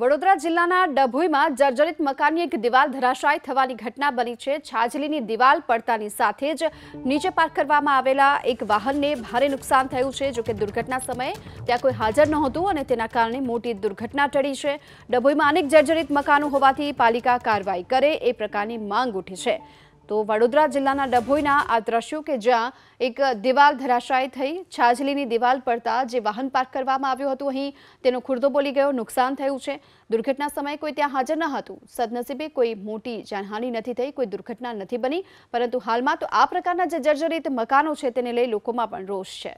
વડોદરા જિલ્લાના ડભોઈમાં જર્જરિત મકાનની એક દિવાલ ધરાશાયી થવાની ઘટના બની છે છાજલીની દિવાલ પડતાની સાથે જ નીચે પાર્ક કરવામાં આવેલા એક વાહનને ભારે નુકસાન થયું છે જોકે દુર્ઘટના સમયે ત્યાં કોઈ હાજર નહોતું અને તેના કારણે મોટી દુર્ઘટના ટળી છે ડભોઈમાં અનેક જર્જરિત મકાનો હોવાથી પાલિકા કાર્યવાહી કરે એ પ્રકારની માંગ ઉઠી છે તો વડોદરા જિલ્લાના ડભોઈના આ દ્રશ્યો કે જ્યાં એક દિવાલ ધરાશાયી થઈ છાજલીની દિવાલ પડતા જે વાહન પાર્ક કરવામાં આવ્યું હતું અહીં તેનો ખુરદો બોલી ગયો નુકસાન થયું છે દુર્ઘટના સમયે કોઈ ત્યાં હાજર ન હતું સદનસીબે કોઈ મોટી જાનહાનિ નથી થઈ કોઈ દુર્ઘટના નથી બની પરંતુ હાલમાં તો આ પ્રકારના જે જર્જરિત મકાનો છે તેને લઈ લોકોમાં પણ રોષ છે